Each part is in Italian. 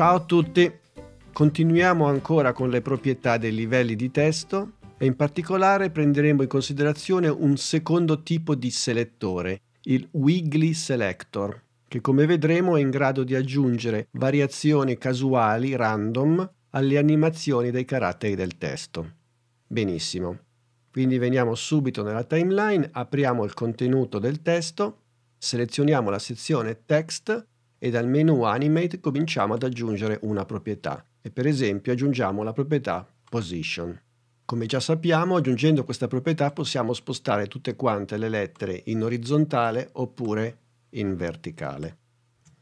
Ciao a tutti! Continuiamo ancora con le proprietà dei livelli di testo e in particolare prenderemo in considerazione un secondo tipo di selettore, il Wiggly Selector, che come vedremo è in grado di aggiungere variazioni casuali, random, alle animazioni dei caratteri del testo. Benissimo. Quindi veniamo subito nella timeline, apriamo il contenuto del testo, selezioniamo la sezione text e dal menu Animate cominciamo ad aggiungere una proprietà e per esempio aggiungiamo la proprietà Position. Come già sappiamo, aggiungendo questa proprietà possiamo spostare tutte quante le lettere in orizzontale oppure in verticale.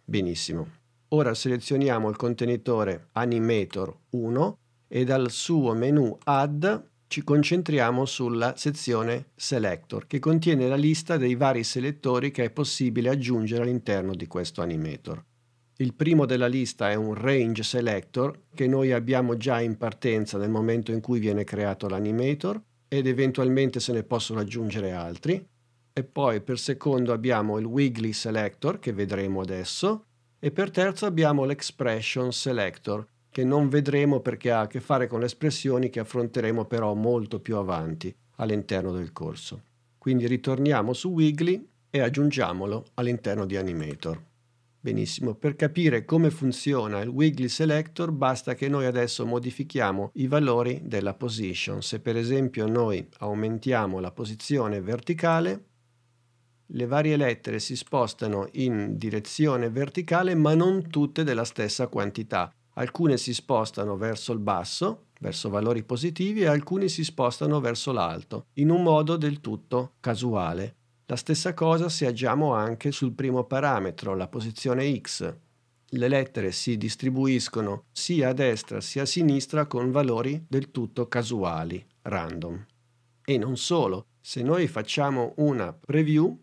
Benissimo. Ora selezioniamo il contenitore Animator 1 e dal suo menu Add ci concentriamo sulla sezione Selector, che contiene la lista dei vari selettori che è possibile aggiungere all'interno di questo animator. Il primo della lista è un range selector che noi abbiamo già in partenza nel momento in cui viene creato l'animator ed eventualmente se ne possono aggiungere altri. E poi per secondo abbiamo il wiggly selector che vedremo adesso e per terzo abbiamo l'expression selector che non vedremo perché ha a che fare con le espressioni che affronteremo però molto più avanti all'interno del corso. Quindi ritorniamo su Wiggly e aggiungiamolo all'interno di Animator. Benissimo, per capire come funziona il Wiggly Selector basta che noi adesso modifichiamo i valori della position. Se per esempio noi aumentiamo la posizione verticale, le varie lettere si spostano in direzione verticale ma non tutte della stessa quantità alcune si spostano verso il basso, verso valori positivi e alcune si spostano verso l'alto, in un modo del tutto casuale. La stessa cosa se agiamo anche sul primo parametro, la posizione x. Le lettere si distribuiscono sia a destra sia a sinistra con valori del tutto casuali, random. E non solo, se noi facciamo una preview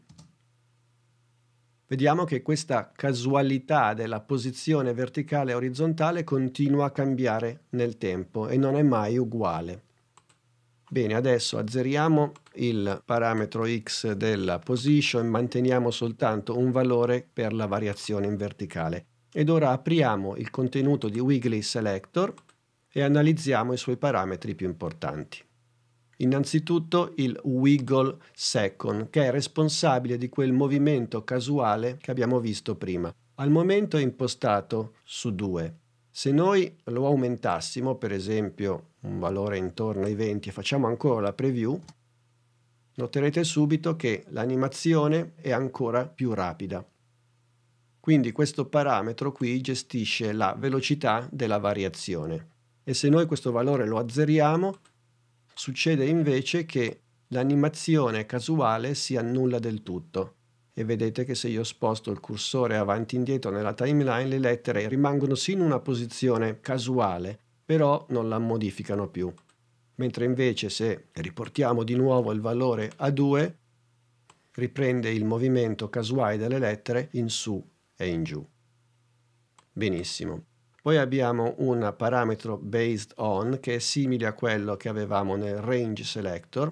vediamo che questa casualità della posizione verticale e orizzontale continua a cambiare nel tempo e non è mai uguale. Bene, adesso azzeriamo il parametro x della position, e manteniamo soltanto un valore per la variazione in verticale. Ed ora apriamo il contenuto di Wiggly Selector e analizziamo i suoi parametri più importanti. Innanzitutto il wiggle second, che è responsabile di quel movimento casuale che abbiamo visto prima. Al momento è impostato su 2. Se noi lo aumentassimo, per esempio un valore intorno ai 20 e facciamo ancora la preview, noterete subito che l'animazione è ancora più rapida. Quindi questo parametro qui gestisce la velocità della variazione. E se noi questo valore lo azzeriamo, Succede invece che l'animazione casuale si annulla del tutto e vedete che se io sposto il cursore avanti e indietro nella timeline le lettere rimangono sì in una posizione casuale, però non la modificano più. Mentre invece se riportiamo di nuovo il valore a 2, riprende il movimento casuale delle lettere in su e in giù. Benissimo. Poi abbiamo un parametro based on che è simile a quello che avevamo nel range selector.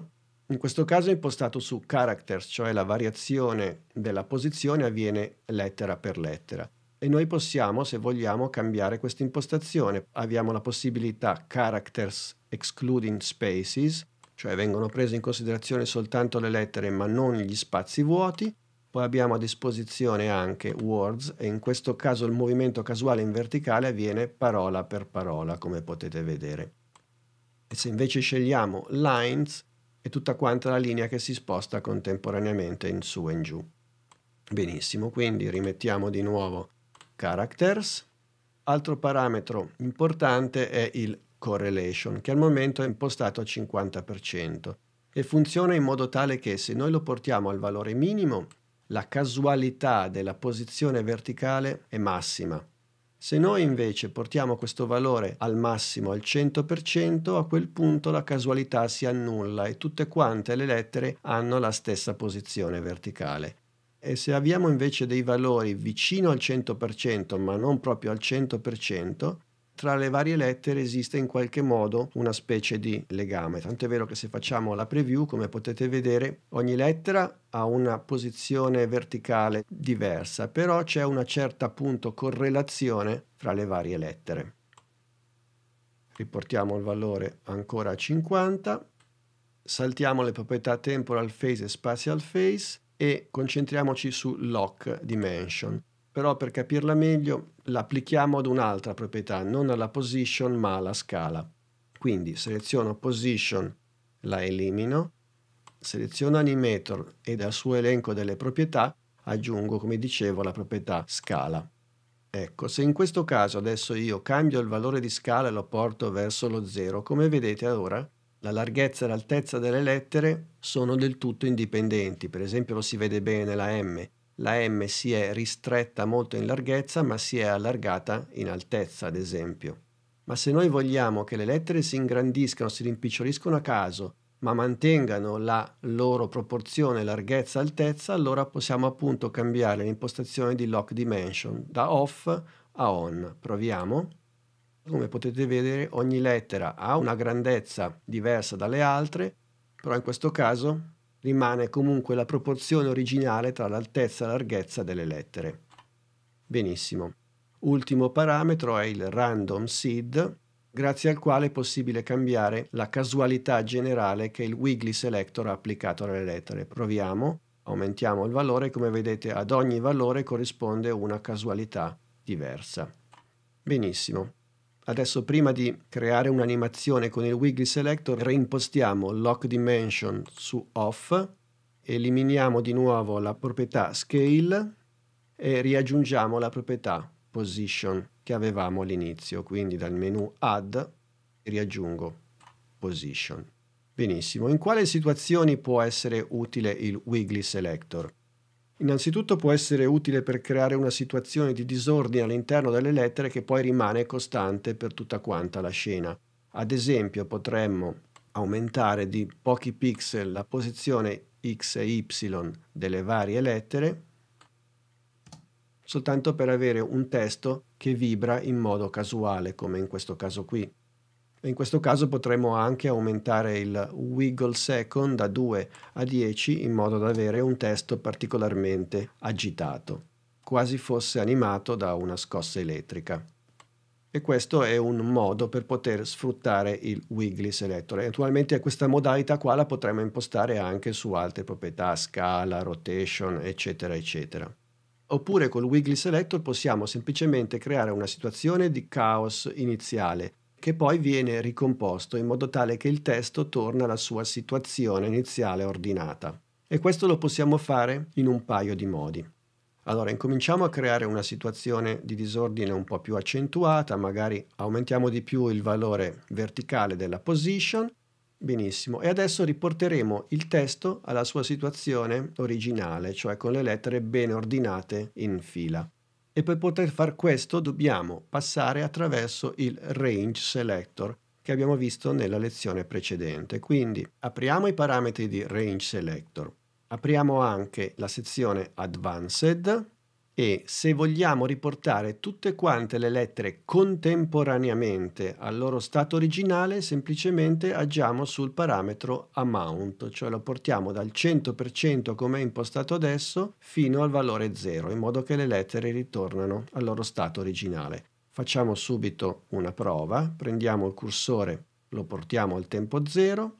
In questo caso è impostato su characters, cioè la variazione della posizione avviene lettera per lettera. E noi possiamo, se vogliamo, cambiare questa impostazione. Abbiamo la possibilità characters excluding spaces, cioè vengono prese in considerazione soltanto le lettere ma non gli spazi vuoti, poi abbiamo a disposizione anche words e in questo caso il movimento casuale in verticale avviene parola per parola come potete vedere. E se invece scegliamo lines è tutta quanta la linea che si sposta contemporaneamente in su e in giù. Benissimo, quindi rimettiamo di nuovo characters. Altro parametro importante è il correlation che al momento è impostato al 50% e funziona in modo tale che se noi lo portiamo al valore minimo la casualità della posizione verticale è massima. Se noi invece portiamo questo valore al massimo, al 100%, a quel punto la casualità si annulla e tutte quante le lettere hanno la stessa posizione verticale. E se abbiamo invece dei valori vicino al 100%, ma non proprio al 100%, tra le varie lettere esiste in qualche modo una specie di legame. Tant'è vero che se facciamo la preview, come potete vedere, ogni lettera ha una posizione verticale diversa, però c'è una certa appunto correlazione fra le varie lettere. Riportiamo il valore ancora a 50, saltiamo le proprietà temporal phase e spatial phase e concentriamoci su lock dimension però per capirla meglio la applichiamo ad un'altra proprietà, non alla position ma alla scala. Quindi seleziono position, la elimino, seleziono animator e dal suo elenco delle proprietà aggiungo, come dicevo, la proprietà scala. Ecco, se in questo caso adesso io cambio il valore di scala e lo porto verso lo 0, come vedete ora la larghezza e l'altezza delle lettere sono del tutto indipendenti, per esempio lo si vede bene la M, la M si è ristretta molto in larghezza ma si è allargata in altezza, ad esempio. Ma se noi vogliamo che le lettere si ingrandiscano, si rimpiccioliscono a caso, ma mantengano la loro proporzione larghezza-altezza, allora possiamo appunto cambiare l'impostazione di lock dimension da off a on. Proviamo. Come potete vedere ogni lettera ha una grandezza diversa dalle altre, però in questo caso rimane comunque la proporzione originale tra l'altezza e la larghezza delle lettere. Benissimo. Ultimo parametro è il random seed, grazie al quale è possibile cambiare la casualità generale che il Wiggly Selector ha applicato alle lettere. Proviamo, aumentiamo il valore, come vedete ad ogni valore corrisponde una casualità diversa. Benissimo. Adesso prima di creare un'animazione con il Wiggly Selector reimpostiamo Lock Dimension su Off, eliminiamo di nuovo la proprietà Scale e riaggiungiamo la proprietà Position che avevamo all'inizio, quindi dal menu Add riaggiungo Position. Benissimo, in quale situazioni può essere utile il Wiggly Selector? Innanzitutto può essere utile per creare una situazione di disordine all'interno delle lettere che poi rimane costante per tutta quanta la scena. Ad esempio potremmo aumentare di pochi pixel la posizione x e y delle varie lettere soltanto per avere un testo che vibra in modo casuale come in questo caso qui. In questo caso potremmo anche aumentare il wiggle second da 2 a 10 in modo da avere un testo particolarmente agitato, quasi fosse animato da una scossa elettrica. E questo è un modo per poter sfruttare il Wiggly Selector. Eventualmente questa modalità qua la potremmo impostare anche su altre proprietà, scala, rotation, eccetera, eccetera. Oppure col Wiggly Selector possiamo semplicemente creare una situazione di caos iniziale che poi viene ricomposto in modo tale che il testo torna alla sua situazione iniziale ordinata. E questo lo possiamo fare in un paio di modi. Allora, incominciamo a creare una situazione di disordine un po' più accentuata, magari aumentiamo di più il valore verticale della position. Benissimo, e adesso riporteremo il testo alla sua situazione originale, cioè con le lettere ben ordinate in fila e per poter far questo dobbiamo passare attraverso il range selector che abbiamo visto nella lezione precedente. Quindi apriamo i parametri di range selector, apriamo anche la sezione advanced e se vogliamo riportare tutte quante le lettere contemporaneamente al loro stato originale, semplicemente agiamo sul parametro amount, cioè lo portiamo dal 100% come è impostato adesso fino al valore 0, in modo che le lettere ritornano al loro stato originale. Facciamo subito una prova, prendiamo il cursore, lo portiamo al tempo 0,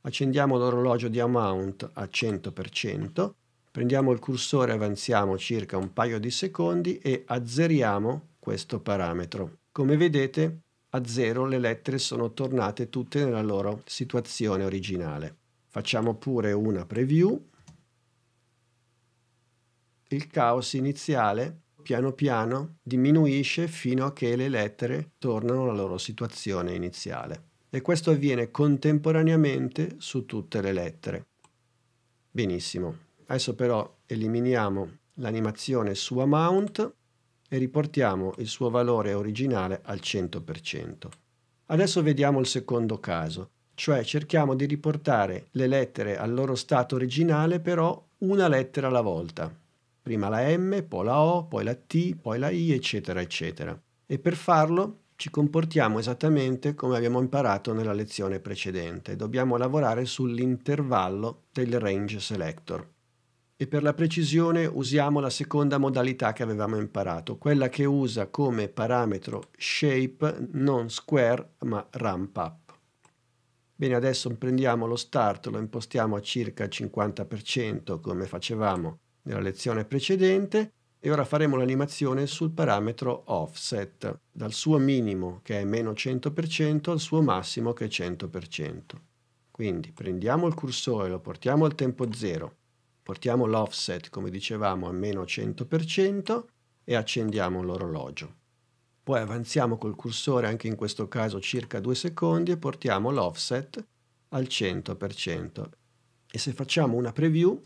accendiamo l'orologio di amount a 100%, Prendiamo il cursore, avanziamo circa un paio di secondi e azzeriamo questo parametro. Come vedete a zero le lettere sono tornate tutte nella loro situazione originale. Facciamo pure una preview. Il caos iniziale piano piano diminuisce fino a che le lettere tornano alla loro situazione iniziale. E questo avviene contemporaneamente su tutte le lettere. Benissimo. Adesso però eliminiamo l'animazione su amount e riportiamo il suo valore originale al 100%. Adesso vediamo il secondo caso, cioè cerchiamo di riportare le lettere al loro stato originale però una lettera alla volta. Prima la M, poi la O, poi la T, poi la I, eccetera, eccetera. E per farlo ci comportiamo esattamente come abbiamo imparato nella lezione precedente. Dobbiamo lavorare sull'intervallo del range selector e per la precisione usiamo la seconda modalità che avevamo imparato, quella che usa come parametro shape non square ma ramp up. Bene, adesso prendiamo lo start, lo impostiamo a circa 50% come facevamo nella lezione precedente e ora faremo l'animazione sul parametro offset, dal suo minimo che è meno 100% al suo massimo che è 100%. Quindi prendiamo il cursore, lo portiamo al tempo 0, Portiamo l'offset, come dicevamo, a meno 100% e accendiamo l'orologio. Poi avanziamo col cursore anche in questo caso circa 2 secondi e portiamo l'offset al 100%. E se facciamo una preview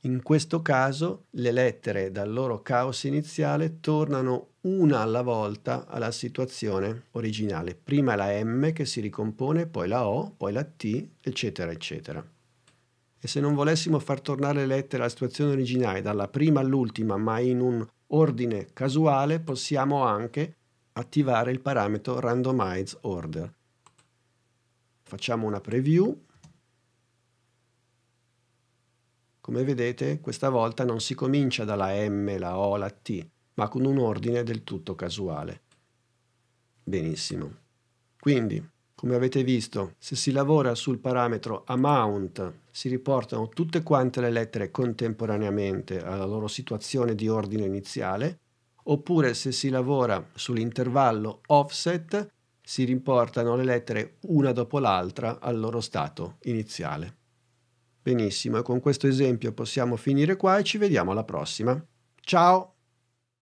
in questo caso le lettere dal loro caos iniziale tornano una alla volta alla situazione originale. Prima la M che si ricompone, poi la O, poi la T, eccetera, eccetera. E se non volessimo far tornare le lettere alla situazione originale, dalla prima all'ultima, ma in un ordine casuale, possiamo anche attivare il parametro randomize order. Facciamo una preview Come vedete, questa volta non si comincia dalla M, la O, la T, ma con un ordine del tutto casuale. Benissimo. Quindi, come avete visto, se si lavora sul parametro amount, si riportano tutte quante le lettere contemporaneamente alla loro situazione di ordine iniziale, oppure se si lavora sull'intervallo offset, si riportano le lettere una dopo l'altra al loro stato iniziale. Benissimo, con questo esempio possiamo finire qua e ci vediamo alla prossima. Ciao!